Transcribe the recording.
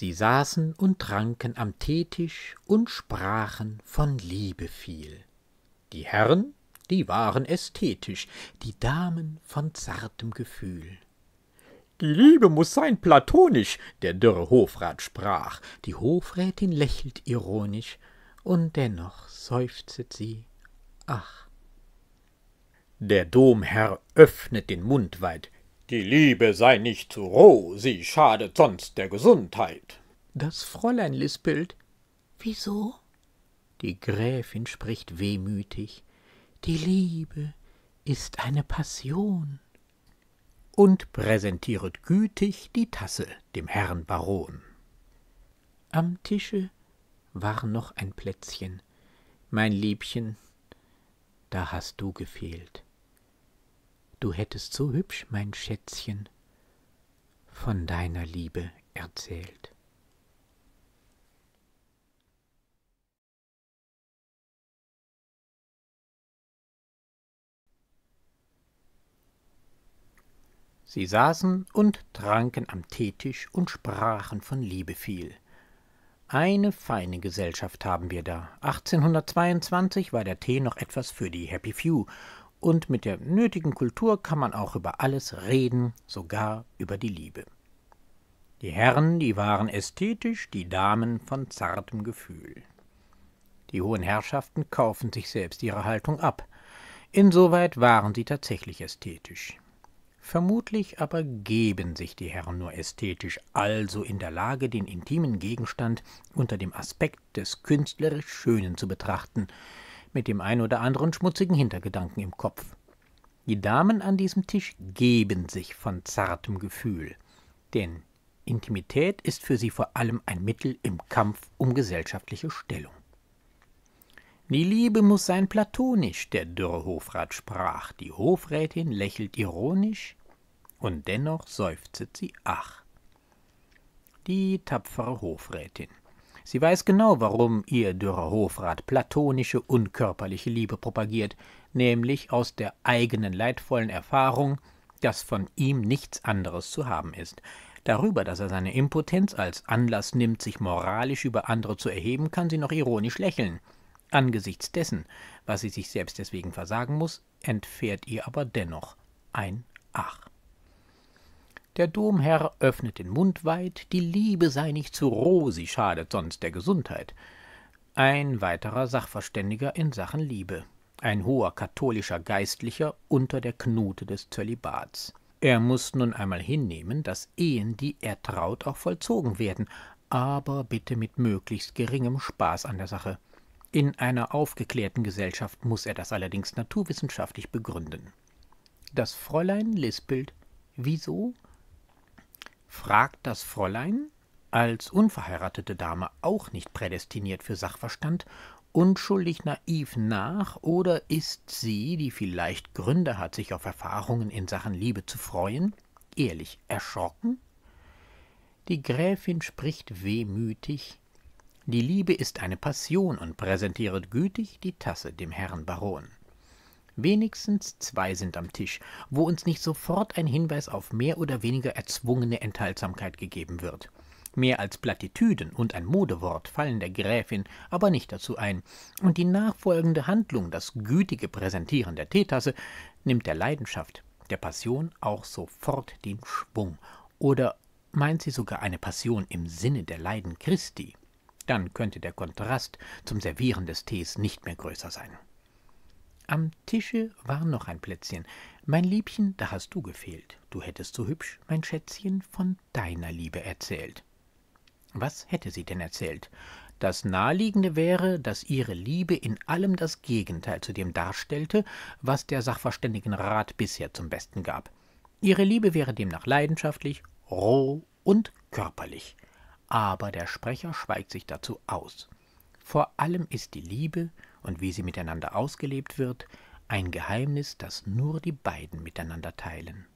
Sie saßen und tranken am Teetisch und sprachen von Liebe viel. Die Herren, die waren ästhetisch, die Damen von zartem Gefühl. Die Liebe muß sein platonisch, der dürre Hofrat sprach, die Hofrätin lächelt ironisch, und dennoch seufzet sie, ach. Der Domherr öffnet den Mund weit, die Liebe sei nicht zu roh, sie schadet sonst der Gesundheit. Das Fräulein lispelt. Wieso? Die Gräfin spricht wehmütig. Die Liebe ist eine Passion. Und präsentiert gütig die Tasse dem Herrn Baron. Am Tische war noch ein Plätzchen. Mein Liebchen, da hast du gefehlt du hättest so hübsch, mein Schätzchen, von deiner Liebe erzählt. Sie saßen und tranken am Teetisch und sprachen von Liebe viel. Eine feine Gesellschaft haben wir da. 1822 war der Tee noch etwas für die Happy Few und mit der nötigen Kultur kann man auch über alles reden, sogar über die Liebe. Die Herren, die waren ästhetisch, die Damen von zartem Gefühl. Die hohen Herrschaften kaufen sich selbst ihre Haltung ab. Insoweit waren sie tatsächlich ästhetisch. Vermutlich aber geben sich die Herren nur ästhetisch, also in der Lage, den intimen Gegenstand unter dem Aspekt des künstlerisch Schönen zu betrachten, mit dem ein oder anderen schmutzigen Hintergedanken im Kopf. Die Damen an diesem Tisch geben sich von zartem Gefühl, denn Intimität ist für sie vor allem ein Mittel im Kampf um gesellschaftliche Stellung. Die Liebe muss sein platonisch, der dürre Hofrat sprach, die Hofrätin lächelt ironisch, und dennoch seufzet sie ach. Die tapfere Hofrätin. Sie weiß genau, warum ihr dürrer Hofrat platonische, unkörperliche Liebe propagiert, nämlich aus der eigenen leidvollen Erfahrung, dass von ihm nichts anderes zu haben ist. Darüber, dass er seine Impotenz als Anlass nimmt, sich moralisch über andere zu erheben, kann sie noch ironisch lächeln. Angesichts dessen, was sie sich selbst deswegen versagen muss, entfährt ihr aber dennoch ein Ach der Domherr öffnet den Mund weit, die Liebe sei nicht zu roh, sie schadet sonst der Gesundheit. Ein weiterer Sachverständiger in Sachen Liebe, ein hoher katholischer Geistlicher unter der Knute des Zölibats. Er muß nun einmal hinnehmen, dass Ehen, die er traut, auch vollzogen werden, aber bitte mit möglichst geringem Spaß an der Sache. In einer aufgeklärten Gesellschaft muß er das allerdings naturwissenschaftlich begründen. Das Fräulein lispelt Wieso Fragt das Fräulein, als unverheiratete Dame auch nicht prädestiniert für Sachverstand, unschuldig naiv nach oder ist sie, die vielleicht Gründe hat, sich auf Erfahrungen in Sachen Liebe zu freuen, ehrlich erschrocken? Die Gräfin spricht wehmütig Die Liebe ist eine Passion und präsentiert gütig die Tasse dem Herrn Baron. Wenigstens zwei sind am Tisch, wo uns nicht sofort ein Hinweis auf mehr oder weniger erzwungene Enthaltsamkeit gegeben wird. Mehr als Plattitüden und ein Modewort fallen der Gräfin aber nicht dazu ein, und die nachfolgende Handlung, das gütige Präsentieren der Teetasse, nimmt der Leidenschaft, der Passion auch sofort den Schwung. Oder meint sie sogar eine Passion im Sinne der Leiden Christi? Dann könnte der Kontrast zum Servieren des Tees nicht mehr größer sein. Am Tische war noch ein Plätzchen. Mein Liebchen, da hast du gefehlt. Du hättest so hübsch, mein Schätzchen, von deiner Liebe erzählt. Was hätte sie denn erzählt? Das naheliegende wäre, dass ihre Liebe in allem das Gegenteil zu dem darstellte, was der Sachverständigenrat bisher zum Besten gab. Ihre Liebe wäre demnach leidenschaftlich, roh und körperlich. Aber der Sprecher schweigt sich dazu aus. Vor allem ist die Liebe und wie sie miteinander ausgelebt wird ein Geheimnis, das nur die beiden miteinander teilen.